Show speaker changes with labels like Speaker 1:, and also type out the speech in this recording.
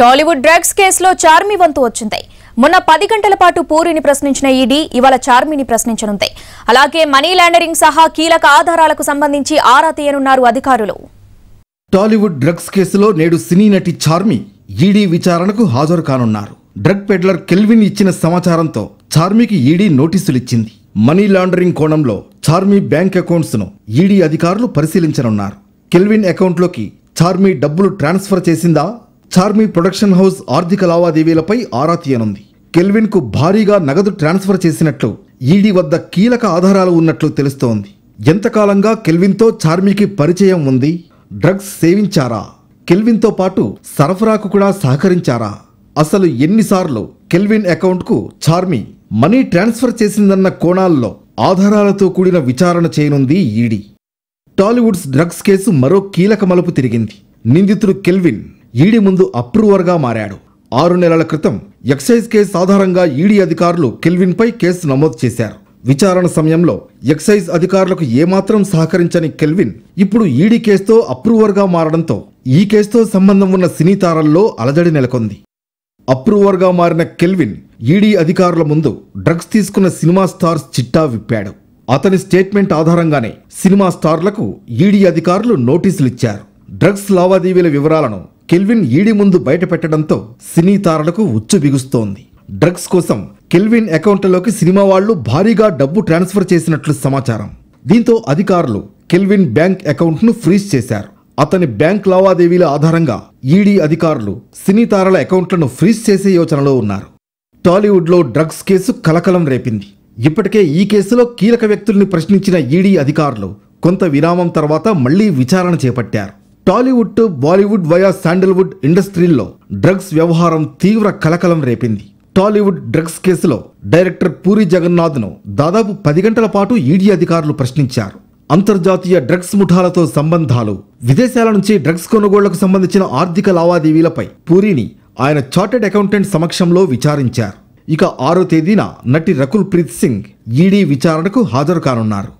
Speaker 1: Tollywood drugs కేసులో చార్మి వంతు వచ్చింది మొన్న పది గంటల పాటు పూరిని ప్రశ్నించిన ఈడీ ఇవాళ చార్మిని ప్రశ్నించనుంది అలాగే మనీ లాండరింగ్ సహా కీలక ఆధారాలకు సంబంధించి ఆరా తీయనున్నారు అధికారులు
Speaker 2: టాలీవుడ్ డ్రగ్స్ కేసులో నేడు సినీ నటి చార్మి ఈడీ విచారణకు హాజరు కానున్నారు డ్రగ్ పెడ్లర్ కెల్విన్ ఇచ్చిన సమాచారంతో చార్మికి ఈడీ నోటీసులిచ్చింది మనీ లాండరింగ్ కోణంలో చార్మి బ్యాంక్ అకౌంట్స్ను ఈడీ అధికారులు పరిశీలించనున్నారు కెల్విన్ అకౌంట్లోకి చార్మి డబ్బులు ట్రాన్స్ఫర్ చేసిందా చార్మీ ప్రొడక్షన్ హౌస్ ఆర్థిక లావాదేవీలపై ఆరా తీయనుంది కెల్విన్కు భారీగా నగదు ట్రాన్స్ఫర్ చేసినట్లు ఈడీ వద్ద కీలక ఆధారాలు ఉన్నట్లు తెలుస్తోంది ఎంతకాలంగా కెల్విన్తో చార్మీకి పరిచయం ఉంది డ్రగ్స్ సేవించారా కెల్విన్తో పాటు సరఫరాకు కూడా సహకరించారా అసలు ఎన్నిసార్లు కెల్విన్ అకౌంట్కు చార్మీ మనీ ట్రాన్స్ఫర్ చేసిందన్న కోణాల్లో ఆధారాలతో కూడిన విచారణ చేయనుంది ఈడీ టాలీవుడ్స్ డ్రగ్స్ కేసు మరో కీలక మలుపు తిరిగింది నిందితుడు కెల్విన్ ఈడీ ముందు అప్రూవర్గా మారాడు ఆరు నెలల క్రితం ఎక్సైజ్ కేసు ఆధారంగా ఈడీ అధికారులు కెల్విన్పై కేసు నమోదు చేశారు విచారణ సమయంలో ఎక్సైజ్ అధికారులకు ఏమాత్రం సహకరించని కెల్విన్ ఇప్పుడు ఈడీ కేసుతో అప్రూవర్గా మారడంతో ఈ కేసుతో సంబంధం ఉన్న సినీ తారల్లో అలజడి నెలకొంది అప్రూవర్గా మారిన కెల్విన్ ఈడీ అధికారుల ముందు డ్రగ్స్ తీసుకున్న సినిమా స్టార్స్ చిట్టా విప్పాడు అతని స్టేట్మెంట్ ఆధారంగానే సినిమా స్టార్లకు ఈడీ అధికారులు నోటీసులిచ్చారు డ్రగ్స్ లావాదేవీల వివరాలను కెల్విన్ ఈడీ ముందు బయటపెట్టడంతో సినీ తారలకు ఉచ్చు బిగుస్తోంది డ్రగ్స్ కోసం కెల్విన్ అకౌంట్లోకి సినిమా వాళ్లు భారీగా డబ్బు ట్రాన్స్ఫర్ చేసినట్లు సమాచారం దీంతో అధికారులు కెల్విన్ బ్యాంక్ అకౌంట్ను ఫ్రీజ్ చేశారు అతని బ్యాంక్ లావాదేవీల ఆధారంగా ఈడీ అధికారులు సినీ తారల అకౌంట్లను ఫ్రీజ్ చేసే యోచనలో ఉన్నారు టాలీవుడ్లో డ్రగ్స్ కేసు కలకలం రేపింది ఇప్పటికే ఈ కేసులో కీలక వ్యక్తుల్ని ప్రశ్నించిన ఈడీ అధికారులు కొంత విరామం తర్వాత మళ్లీ విచారణ చేపట్టారు టాలీవుడ్ టు బాలీవుడ్ వయా శాండల్వుడ్ ఇండస్ట్రీల్లో డ్రగ్స్ వ్యవహారం తీవ్ర కలకలం రేపింది టాలీవుడ్ డ్రగ్స్ కేసులో డైరెక్టర్ పూరి జగన్నాథ్ను దాదాపు పది గంటల పాటు ఈడీ అధికారులు ప్రశ్నించారు అంతర్జాతీయ డ్రగ్స్ ముఠాలతో సంబంధాలు విదేశాల నుంచి డ్రగ్స్ కొనుగోళ్లకు సంబంధించిన ఆర్థిక లావాదేవీలపై పూరిని ఆయన చార్టెడ్ అకౌంటెంట్ సమక్షంలో విచారించారు ఇక ఆరో తేదీన నటి రకుల్ ప్రీత్ సింగ్ ఈడీ విచారణకు హాజరు కానున్నారు